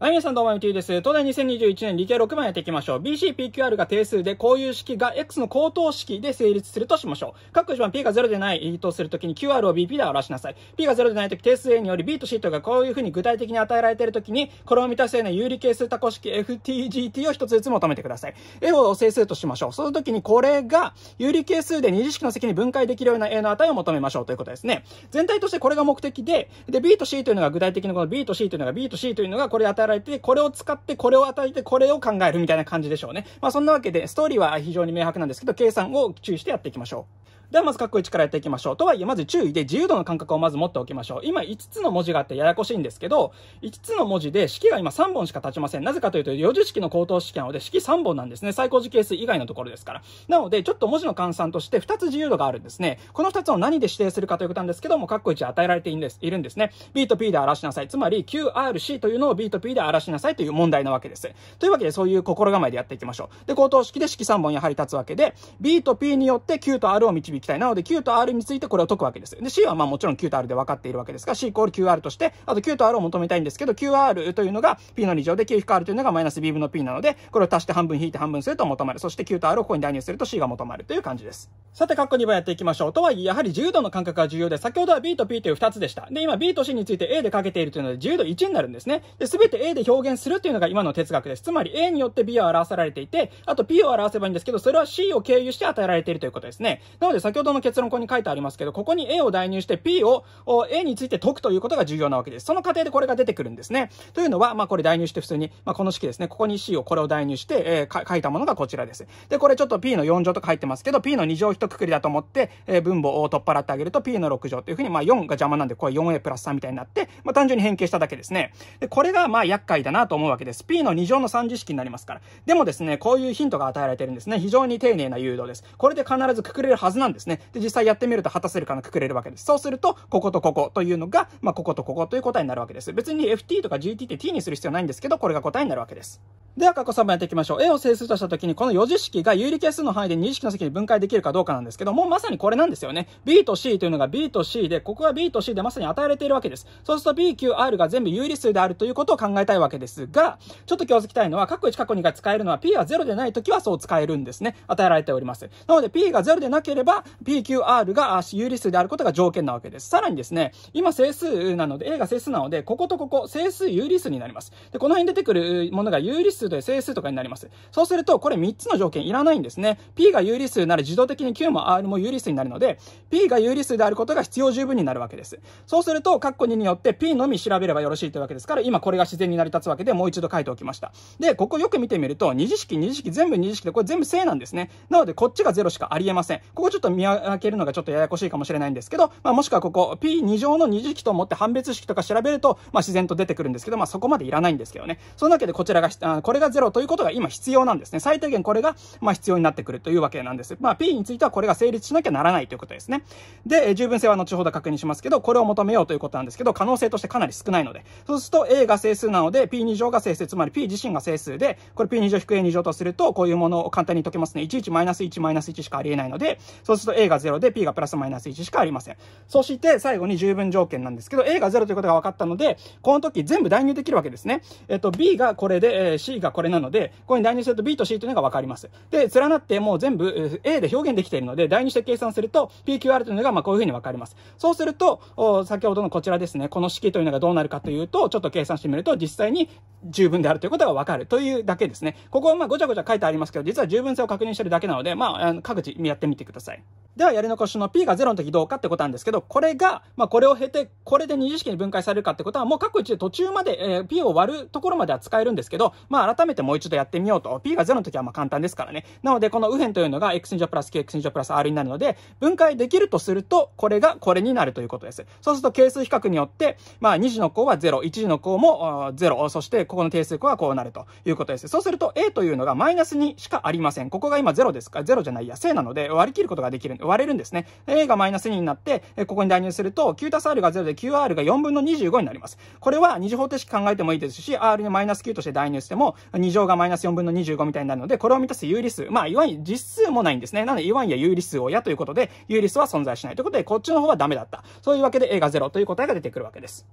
はい、皆さんどうも、MT です。東大2021年理系6番やっていきましょう。BCPQR が定数で、こういう式が X の高等式で成立するとしましょう。各一番 P が0でないとするときに QR を BP で表しなさい。P が0でないとき定数 A により B と C とがこういうふうに具体的に与えられているときに、これを満たすような有理係数多項式 FTGT を一つずつ求めてください。A を整数としましょう。そのときにこれが有理係数で二次式の積に分解できるような A の値を求めましょうということですね。全体としてこれが目的で、で、B と C というのが具体的にこの B と C というのが B と C というのがこれ与え働いて、これを使って、これを与えて、これを考えるみたいな感じでしょうね。まあそんなわけで、ストーリーは非常に明白なんですけど、計算を注意してやっていきましょう。ではまずかっこいいからやっていきましょう。とはいえ、まず注意で自由度の感覚をまず持っておきましょう。今5つの文字があってややこしいんですけど、5つの文字で式が今3本しか立ちません。なぜかというと、四次式の高等式なので式3本なんですね。最高次係数以外のところですから。なので、ちょっと文字の換算として2つ自由度があるんですね。この2つを何で指定するかということなんですけども、かっこいい与えられているんですいるんですね。B と P で表しなさい。つまり、QRC というのを B と P で表しなさいという問題なわけです。というわけで、そういう心構えでやっていきましょう。で、高等式で式3本やはり立つわけで、B と P によって Q と R を導く。行きたい。なので Q と R についてこれを解くわけです。で、C はまあもちろん Q と R で分かっているわけですが、C イコール QR として、あと Q と R を求めたいんですけど、QR というのが P の2乗で Q 引く R というのがマイナス B 分の P なので、これを足して半分引いて半分すると求まる。そして Q と R をここに代入すると C が求まるという感じです。さて、カッコ2番やっていきましょう。とはいえ、やはり自由度の感覚が重要で、先ほどは B と P という2つでした。で、今 B と C について A でかけているというので、自由度1になるんですね。で、すべて A で表現するというのが今の哲学です。つまり A によって B は表されていて、あと P を表せばいいんですけど、それは C を経由して与えられているということですね。なので先ほどの結論こに書いてありますけど、ここに A を代入して P を A について解くということが重要なわけです。その過程でこれが出てくるんですね。というのは、まあ、これ代入して普通に、まあ、この式ですね。ここに C をこれを代入して、えー、書いたものがこちらです。で、これちょっと P の4乗と書いてますけど、P の2乗一括りだと思って、えー、分母を取っ払ってあげると P の6乗というふうに、まあ、4が邪魔なんで、これ 4A プラス3みたいになって、まあ、単純に変形しただけですね。で、これが、まあ、厄介だなと思うわけです。P の2乗の3次式になりますから。でもですね、こういうヒントが与えられてるんですね。非常に丁寧な誘導です。これで必ずくくれるはずなんです。ですね。で、実際やってみると果たせるかなくくれるわけです。そうすると、こことここというのが、まあ、こことここという答えになるわけです。別に ft とか gt って t にする必要ないんですけど、これが答えになるわけです。では、過去3番やっていきましょう。A を整数としたときに、この4次式が有利係数の範囲で2式の席に分解できるかどうかなんですけど、もうまさにこれなんですよね。B と C というのが B と C で、ここが B と C でまさに与えられているわけです。そうすると B、Q、R が全部有理数であるということを考えたいわけですが、ちょっと気をつけたいのは、過去1、過去2が使えるのは P は0でないときはそう使えるんですね。与えられております。なので P が0でなければ、P、Q、R が有理数であることが条件なわけです。さらにですね、今整数なので、A が整数なので、こことここ、整数有理数になります。で、この辺出てくるものが有利数数と整数とかになります。そうすると、これ3つの条件いらないんですね。p が有理数なら自動的に q も r も有理数になるので、p が有理数であることが必要十分になるわけです。そうすると、括弧2によって p のみ調べればよろしいというわけですから、今これが自然に成り立つわけで、もう一度書いておきました。で、ここよく見てみると、二次式、二次式、全部二次式で、これ全部正なんですね。なので、こっちが0しかありえません。ここちょっと見分けるのがちょっとややこしいかもしれないんですけど、まあ、もしくはここ、p2 乗の二次式と思って判別式とか調べると、まあ、自然と出てくるんですけど、まあ、そこまでいらないんですけどね。そのわけで、こちらが、これれが0ということが今必要なんですね。最低限これが、ま必要になってくるというわけなんです。まあ、P についてはこれが成立しなきゃならないということですね。で、十分性は後ほど確認しますけど、これを求めようということなんですけど、可能性としてかなり少ないので、そうすると A が整数なので、P2 乗が整数、つまり P 自身が整数で、これ P2 乗 -A2 乗とすると、こういうものを簡単に解けますね。11マイナス1マイナス1しかありえないので、そうすると A が0で P がプラスマイナス1しかありません。そして最後に十分条件なんですけど、A が0ということが分かったので、この時全部代入できるわけですね。えっと、B がこれで、C がこれなので、ここに代入すると B と C というのが分かります。で、連なってもう全部 A で表現できているので、代入して計算すると PQR というのがまこういうふうに分かります。そうすると、先ほどのこちらですね、この式というのがどうなるかというと、ちょっと計算してみると実際に十分であるということがわかるというだけですね。ここはまごちゃごちゃ書いてありますけど、実は十分性を確認してるだけなので、まあ、各自やってみてください。ではやり残しの P が0の時どうかってことなんですけど、これが、まあ、これを経て、これで二次式に分解されるかってことは、もう各一で途中まで、えー、P を割るところまでは使えるんですけど、まあ、改めてもう一度やってみようと。P が0の時はまあ簡単ですからね。なので、この右辺というのが x 2乗プラス K、x 2乗プラス r になるので、分解できるとすると、これがこれになるということです。そうすると係数比較によって、まあ、2次の項は0、1次の項も0、そしてここの定数項はこうなるということです。そうすると、A というのがマイナス2しかありません。ここが今0ですか ?0 じゃないや、正なので割り切ることができる。割れるんですね。A がマイナス2になって、ここに代入すると、9た R が0で q r が4分の25になります。これは二次方程式考えてもいいですし、R にマイナス9として代入しても、2乗がマイナス4分の25みたいになるので、これを満たす有理数。まあ、いわゆる実数もないんですね。なので、いわゆる有理数をやということで、有理数は存在しないということで、こっちの方はダメだった。そういうわけで A が0という答えが出てくるわけです。